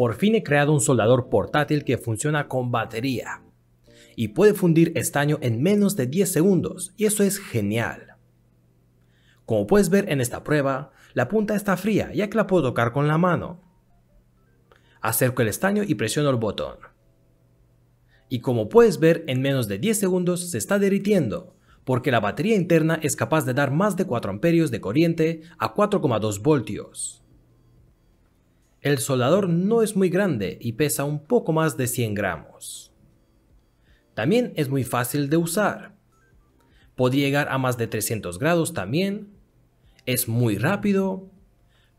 Por fin he creado un soldador portátil que funciona con batería y puede fundir estaño en menos de 10 segundos y eso es genial. Como puedes ver en esta prueba, la punta está fría ya que la puedo tocar con la mano. Acerco el estaño y presiono el botón. Y como puedes ver, en menos de 10 segundos se está derritiendo, porque la batería interna es capaz de dar más de 4 amperios de corriente a 4,2 voltios. El soldador no es muy grande y pesa un poco más de 100 gramos. También es muy fácil de usar. Puede llegar a más de 300 grados también. Es muy rápido.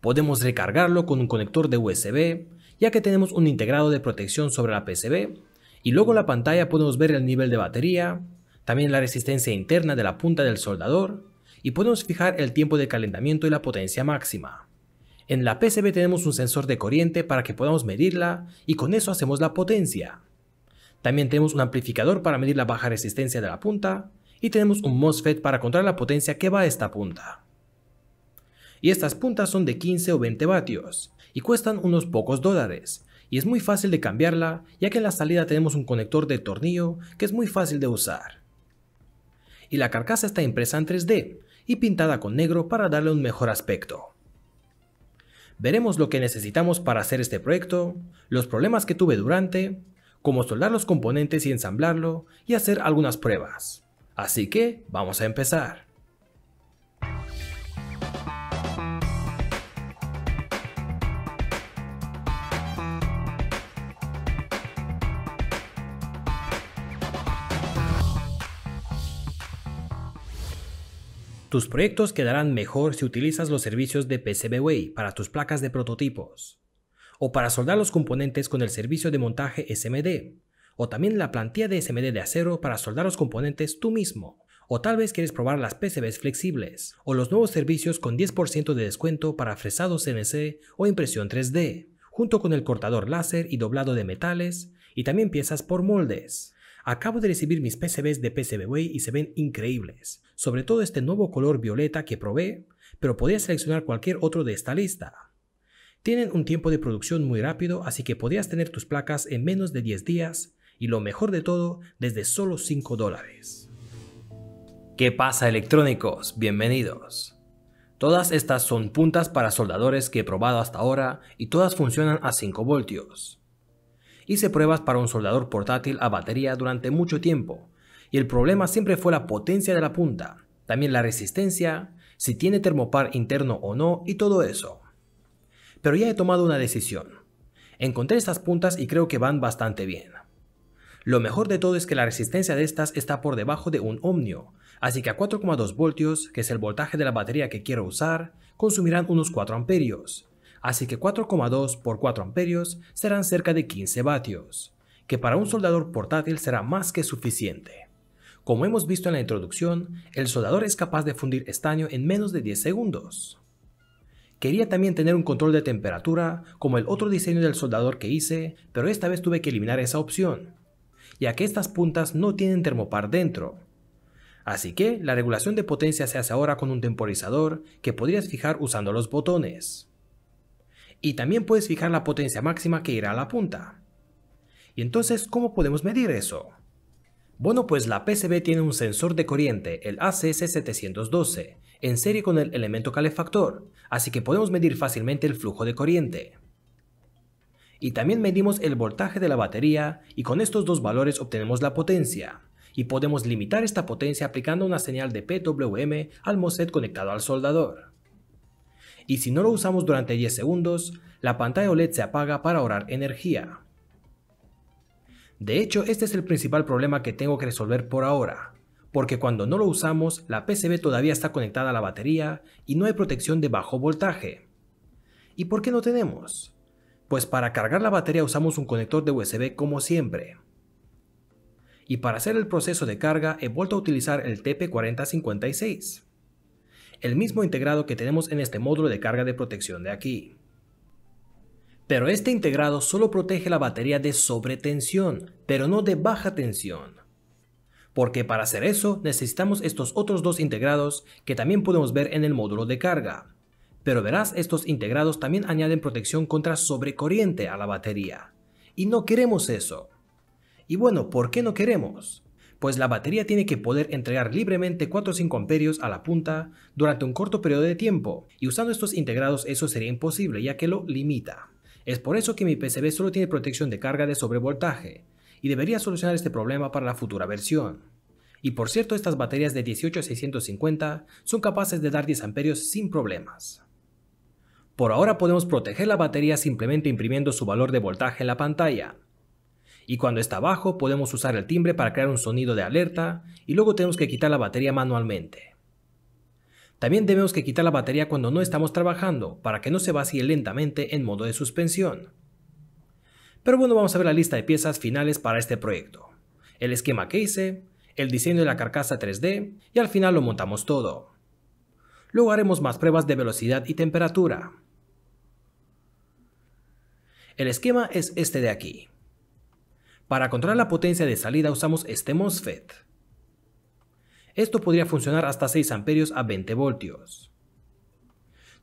Podemos recargarlo con un conector de USB, ya que tenemos un integrado de protección sobre la PCB. Y luego en la pantalla podemos ver el nivel de batería, también la resistencia interna de la punta del soldador, y podemos fijar el tiempo de calentamiento y la potencia máxima. En la PCB tenemos un sensor de corriente para que podamos medirla y con eso hacemos la potencia. También tenemos un amplificador para medir la baja resistencia de la punta y tenemos un MOSFET para controlar la potencia que va a esta punta. Y estas puntas son de 15 o 20 vatios y cuestan unos pocos dólares y es muy fácil de cambiarla ya que en la salida tenemos un conector de tornillo que es muy fácil de usar. Y la carcasa está impresa en 3D y pintada con negro para darle un mejor aspecto. Veremos lo que necesitamos para hacer este proyecto, los problemas que tuve durante, cómo soldar los componentes y ensamblarlo y hacer algunas pruebas. Así que vamos a empezar. Tus proyectos quedarán mejor si utilizas los servicios de PCBWay para tus placas de prototipos, o para soldar los componentes con el servicio de montaje SMD, o también la plantilla de SMD de acero para soldar los componentes tú mismo, o tal vez quieres probar las PCBs flexibles, o los nuevos servicios con 10% de descuento para fresado CNC o impresión 3D, junto con el cortador láser y doblado de metales, y también piezas por moldes. Acabo de recibir mis PCBs de PCBWay y se ven increíbles sobre todo este nuevo color violeta que probé, pero podías seleccionar cualquier otro de esta lista. Tienen un tiempo de producción muy rápido, así que podías tener tus placas en menos de 10 días y lo mejor de todo, desde solo 5 dólares. ¿Qué pasa electrónicos? Bienvenidos. Todas estas son puntas para soldadores que he probado hasta ahora y todas funcionan a 5 voltios. Hice pruebas para un soldador portátil a batería durante mucho tiempo, y el problema siempre fue la potencia de la punta, también la resistencia, si tiene termopar interno o no y todo eso. Pero ya he tomado una decisión. Encontré estas puntas y creo que van bastante bien. Lo mejor de todo es que la resistencia de estas está por debajo de un ohmio, así que a 4,2 voltios, que es el voltaje de la batería que quiero usar, consumirán unos 4 amperios. Así que 4,2 por 4 amperios serán cerca de 15 vatios, que para un soldador portátil será más que suficiente. Como hemos visto en la introducción, el soldador es capaz de fundir estaño en menos de 10 segundos. Quería también tener un control de temperatura, como el otro diseño del soldador que hice, pero esta vez tuve que eliminar esa opción, ya que estas puntas no tienen termopar dentro. Así que la regulación de potencia se hace ahora con un temporizador que podrías fijar usando los botones. Y también puedes fijar la potencia máxima que irá a la punta. ¿Y entonces cómo podemos medir eso? Bueno, pues la PCB tiene un sensor de corriente, el ACS712, en serie con el elemento calefactor, así que podemos medir fácilmente el flujo de corriente. Y también medimos el voltaje de la batería y con estos dos valores obtenemos la potencia. Y podemos limitar esta potencia aplicando una señal de PWM al MOSFET conectado al soldador. Y si no lo usamos durante 10 segundos, la pantalla OLED se apaga para ahorrar energía. De hecho, este es el principal problema que tengo que resolver por ahora, porque cuando no lo usamos, la PCB todavía está conectada a la batería y no hay protección de bajo voltaje. ¿Y por qué no tenemos? Pues para cargar la batería usamos un conector de USB como siempre. Y para hacer el proceso de carga he vuelto a utilizar el TP4056, el mismo integrado que tenemos en este módulo de carga de protección de aquí. Pero este integrado solo protege la batería de sobretensión, pero no de baja tensión. Porque para hacer eso necesitamos estos otros dos integrados que también podemos ver en el módulo de carga. Pero verás, estos integrados también añaden protección contra sobrecorriente a la batería. Y no queremos eso. Y bueno, ¿por qué no queremos? Pues la batería tiene que poder entregar libremente 4 o 5 amperios a la punta durante un corto periodo de tiempo, y usando estos integrados eso sería imposible ya que lo limita. Es por eso que mi PCB solo tiene protección de carga de sobrevoltaje, y debería solucionar este problema para la futura versión. Y por cierto, estas baterías de 18650 son capaces de dar 10 amperios sin problemas. Por ahora podemos proteger la batería simplemente imprimiendo su valor de voltaje en la pantalla. Y cuando está bajo podemos usar el timbre para crear un sonido de alerta y luego tenemos que quitar la batería manualmente. También debemos que quitar la batería cuando no estamos trabajando para que no se vacíe lentamente en modo de suspensión. Pero bueno, vamos a ver la lista de piezas finales para este proyecto. El esquema que hice, el diseño de la carcasa 3D y al final lo montamos todo. Luego haremos más pruebas de velocidad y temperatura. El esquema es este de aquí. Para controlar la potencia de salida usamos este MOSFET. Esto podría funcionar hasta 6 amperios a 20 voltios.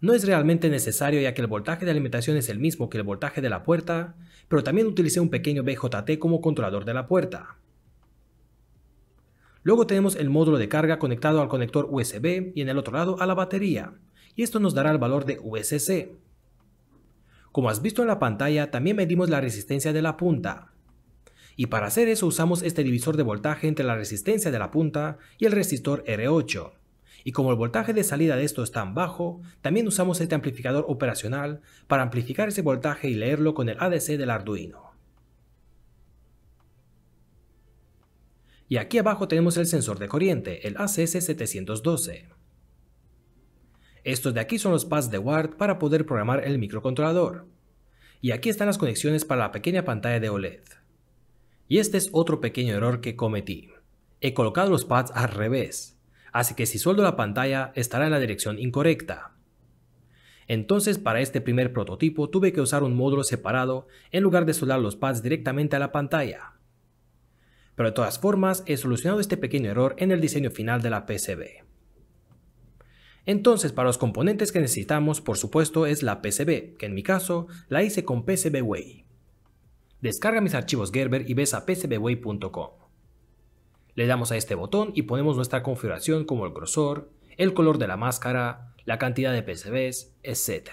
No es realmente necesario ya que el voltaje de alimentación es el mismo que el voltaje de la puerta, pero también utilicé un pequeño BJT como controlador de la puerta. Luego tenemos el módulo de carga conectado al conector USB y en el otro lado a la batería, y esto nos dará el valor de USC. Como has visto en la pantalla, también medimos la resistencia de la punta, y para hacer eso usamos este divisor de voltaje entre la resistencia de la punta y el resistor R8. Y como el voltaje de salida de esto es tan bajo, también usamos este amplificador operacional para amplificar ese voltaje y leerlo con el ADC del Arduino. Y aquí abajo tenemos el sensor de corriente, el ACS712. Estos de aquí son los pads de WART para poder programar el microcontrolador. Y aquí están las conexiones para la pequeña pantalla de OLED. Y este es otro pequeño error que cometí. He colocado los pads al revés, así que si sueldo la pantalla estará en la dirección incorrecta. Entonces para este primer prototipo tuve que usar un módulo separado en lugar de soldar los pads directamente a la pantalla. Pero de todas formas he solucionado este pequeño error en el diseño final de la PCB. Entonces para los componentes que necesitamos por supuesto es la PCB, que en mi caso la hice con PCBWay. Descarga mis archivos Gerber y ves a pcbway.com. Le damos a este botón y ponemos nuestra configuración como el grosor, el color de la máscara, la cantidad de PCBs, etc.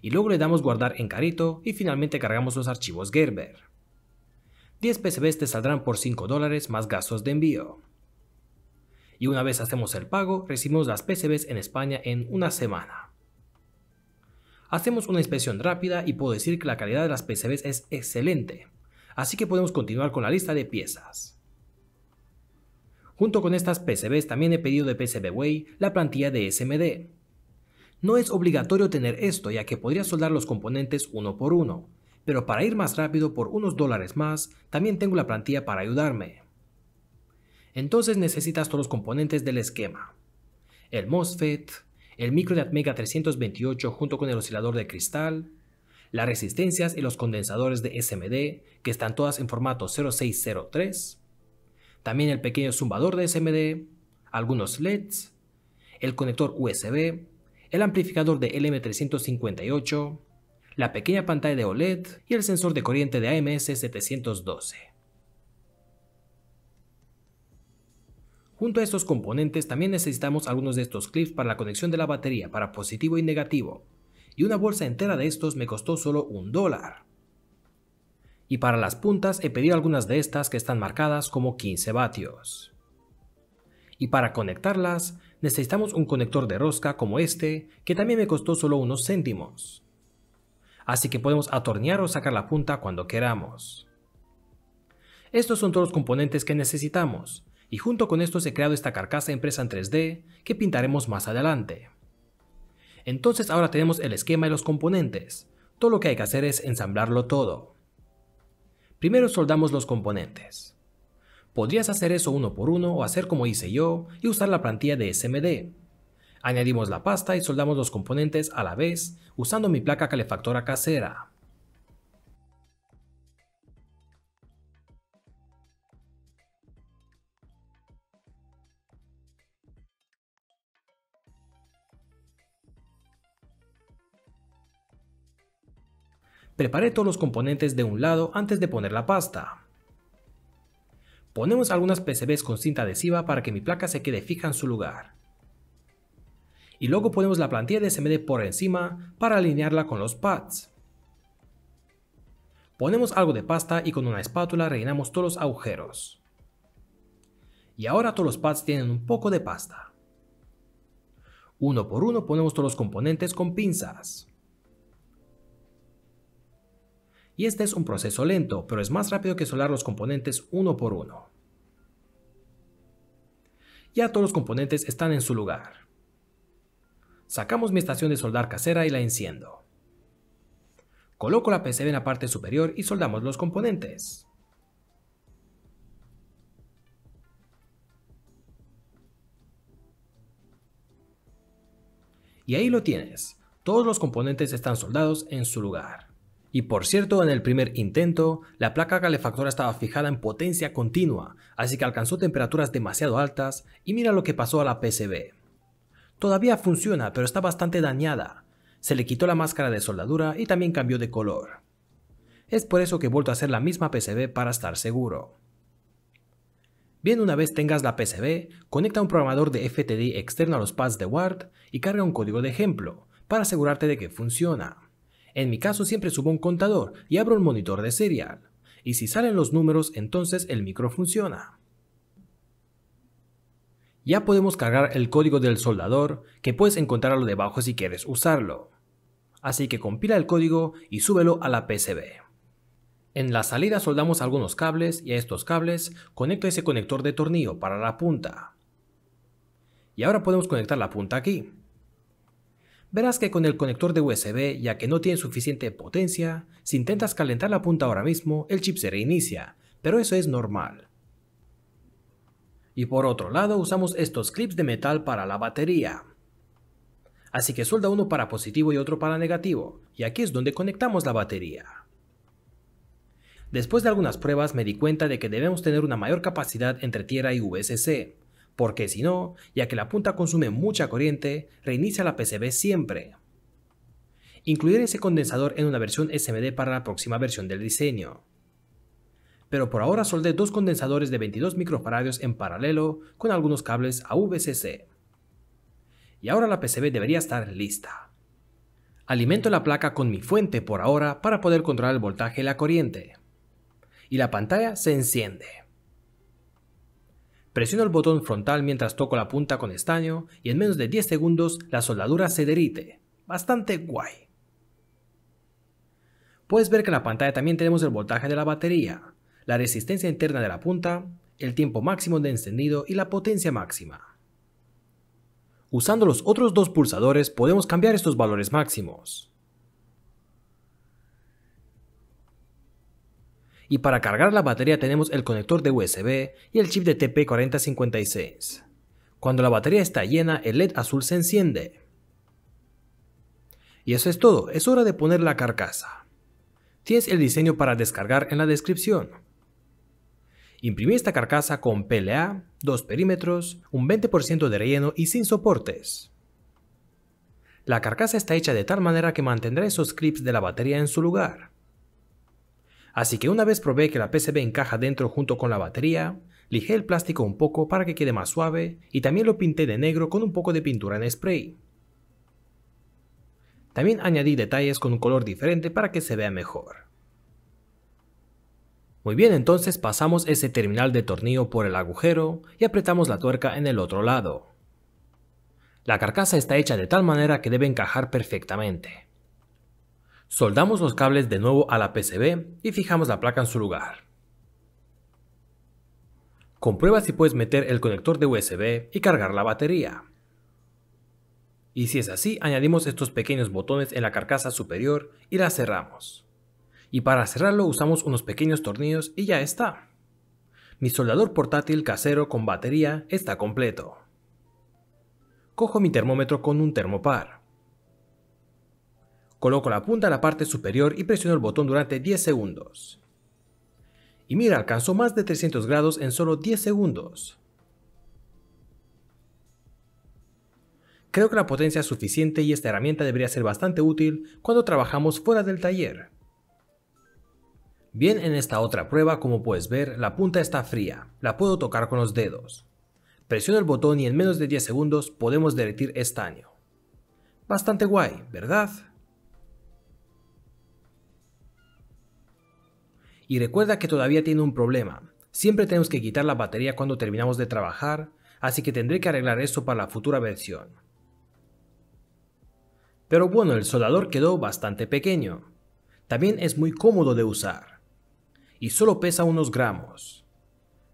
Y luego le damos guardar en carrito y finalmente cargamos los archivos Gerber. 10 PCBs te saldrán por 5 dólares más gastos de envío. Y una vez hacemos el pago, recibimos las PCBs en España en una semana. Hacemos una inspección rápida y puedo decir que la calidad de las PCBs es excelente, así que podemos continuar con la lista de piezas. Junto con estas PCBs también he pedido de PCBWay la plantilla de SMD. No es obligatorio tener esto ya que podría soldar los componentes uno por uno, pero para ir más rápido por unos dólares más, también tengo la plantilla para ayudarme. Entonces necesitas todos los componentes del esquema. El MOSFET, el micro de Atmega 328 junto con el oscilador de cristal, las resistencias y los condensadores de SMD, que están todas en formato 0603, también el pequeño zumbador de SMD, algunos LEDs, el conector USB, el amplificador de LM358, la pequeña pantalla de OLED y el sensor de corriente de AMS712. Junto a estos componentes también necesitamos algunos de estos clips para la conexión de la batería para positivo y negativo, y una bolsa entera de estos me costó solo un dólar. Y para las puntas he pedido algunas de estas que están marcadas como 15 vatios. Y para conectarlas necesitamos un conector de rosca como este que también me costó solo unos céntimos. Así que podemos atornear o sacar la punta cuando queramos. Estos son todos los componentes que necesitamos, y junto con esto se he creado esta carcasa impresa en 3D que pintaremos más adelante. Entonces ahora tenemos el esquema y los componentes, todo lo que hay que hacer es ensamblarlo todo. Primero soldamos los componentes. Podrías hacer eso uno por uno o hacer como hice yo y usar la plantilla de SMD. Añadimos la pasta y soldamos los componentes a la vez usando mi placa calefactora casera. Preparé todos los componentes de un lado antes de poner la pasta. Ponemos algunas PCBs con cinta adhesiva para que mi placa se quede fija en su lugar. Y luego ponemos la plantilla de SMD por encima para alinearla con los pads. Ponemos algo de pasta y con una espátula rellenamos todos los agujeros. Y ahora todos los pads tienen un poco de pasta. Uno por uno ponemos todos los componentes con pinzas y este es un proceso lento, pero es más rápido que soldar los componentes uno por uno. Ya todos los componentes están en su lugar. Sacamos mi estación de soldar casera y la enciendo. Coloco la PCB en la parte superior y soldamos los componentes. Y ahí lo tienes. Todos los componentes están soldados en su lugar. Y por cierto, en el primer intento, la placa calefactora estaba fijada en potencia continua, así que alcanzó temperaturas demasiado altas y mira lo que pasó a la PCB. Todavía funciona, pero está bastante dañada. Se le quitó la máscara de soldadura y también cambió de color. Es por eso que he vuelto a hacer la misma PCB para estar seguro. Bien, una vez tengas la PCB, conecta un programador de FTD externo a los pads de Ward y carga un código de ejemplo, para asegurarte de que funciona. En mi caso siempre subo un contador y abro un monitor de serial. Y si salen los números, entonces el micro funciona. Ya podemos cargar el código del soldador, que puedes encontrarlo debajo si quieres usarlo. Así que compila el código y súbelo a la PCB. En la salida soldamos algunos cables y a estos cables conecta ese conector de tornillo para la punta. Y ahora podemos conectar la punta aquí. Verás que con el conector de USB, ya que no tiene suficiente potencia, si intentas calentar la punta ahora mismo, el chip se reinicia, pero eso es normal. Y por otro lado usamos estos clips de metal para la batería. Así que suelda uno para positivo y otro para negativo, y aquí es donde conectamos la batería. Después de algunas pruebas me di cuenta de que debemos tener una mayor capacidad entre tierra y USC porque si no, ya que la punta consume mucha corriente, reinicia la PCB siempre. Incluir ese condensador en una versión SMD para la próxima versión del diseño. Pero por ahora soldé dos condensadores de 22 microfaradios en paralelo con algunos cables a VCC. Y ahora la PCB debería estar lista. Alimento la placa con mi fuente por ahora para poder controlar el voltaje y la corriente. Y la pantalla se enciende. Presiono el botón frontal mientras toco la punta con estaño y en menos de 10 segundos la soldadura se derrite. Bastante guay. Puedes ver que en la pantalla también tenemos el voltaje de la batería, la resistencia interna de la punta, el tiempo máximo de encendido y la potencia máxima. Usando los otros dos pulsadores podemos cambiar estos valores máximos. y para cargar la batería tenemos el conector de USB y el chip de TP4056. Cuando la batería está llena, el LED azul se enciende. Y eso es todo, es hora de poner la carcasa. Tienes el diseño para descargar en la descripción. Imprimí esta carcasa con PLA, dos perímetros, un 20% de relleno y sin soportes. La carcasa está hecha de tal manera que mantendrá esos clips de la batería en su lugar. Así que una vez probé que la PCB encaja dentro junto con la batería, lijé el plástico un poco para que quede más suave y también lo pinté de negro con un poco de pintura en spray. También añadí detalles con un color diferente para que se vea mejor. Muy bien, entonces pasamos ese terminal de tornillo por el agujero y apretamos la tuerca en el otro lado. La carcasa está hecha de tal manera que debe encajar perfectamente. Soldamos los cables de nuevo a la PCB y fijamos la placa en su lugar. Comprueba si puedes meter el conector de USB y cargar la batería. Y si es así, añadimos estos pequeños botones en la carcasa superior y la cerramos. Y para cerrarlo usamos unos pequeños tornillos y ya está. Mi soldador portátil casero con batería está completo. Cojo mi termómetro con un termopar. Coloco la punta en la parte superior y presiono el botón durante 10 segundos. Y mira, alcanzó más de 300 grados en solo 10 segundos. Creo que la potencia es suficiente y esta herramienta debería ser bastante útil cuando trabajamos fuera del taller. Bien, en esta otra prueba, como puedes ver, la punta está fría, la puedo tocar con los dedos. Presiono el botón y en menos de 10 segundos podemos derretir estaño. Bastante guay, ¿verdad? Y recuerda que todavía tiene un problema. Siempre tenemos que quitar la batería cuando terminamos de trabajar, así que tendré que arreglar eso para la futura versión. Pero bueno, el soldador quedó bastante pequeño. También es muy cómodo de usar. Y solo pesa unos gramos.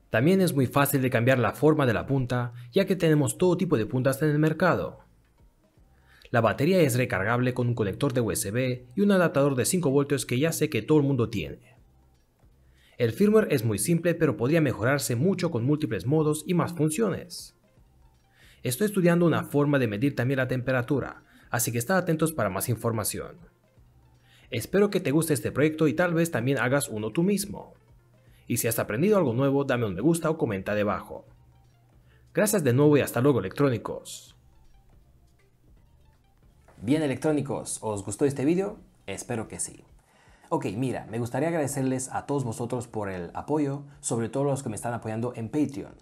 También es muy fácil de cambiar la forma de la punta, ya que tenemos todo tipo de puntas en el mercado. La batería es recargable con un conector de USB y un adaptador de 5 voltios que ya sé que todo el mundo tiene. El firmware es muy simple pero podría mejorarse mucho con múltiples modos y más funciones. Estoy estudiando una forma de medir también la temperatura, así que estad atentos para más información. Espero que te guste este proyecto y tal vez también hagas uno tú mismo. Y si has aprendido algo nuevo, dame un me gusta o comenta debajo. Gracias de nuevo y hasta luego electrónicos. Bien electrónicos, ¿os gustó este vídeo? Espero que sí. Ok, mira, me gustaría agradecerles a todos vosotros por el apoyo, sobre todo los que me están apoyando en Patreon.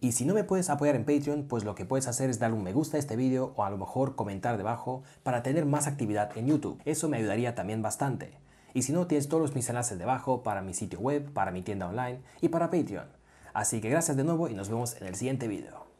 Y si no me puedes apoyar en Patreon, pues lo que puedes hacer es darle un me gusta a este video o a lo mejor comentar debajo para tener más actividad en YouTube. Eso me ayudaría también bastante. Y si no, tienes todos mis enlaces debajo para mi sitio web, para mi tienda online y para Patreon. Así que gracias de nuevo y nos vemos en el siguiente vídeo.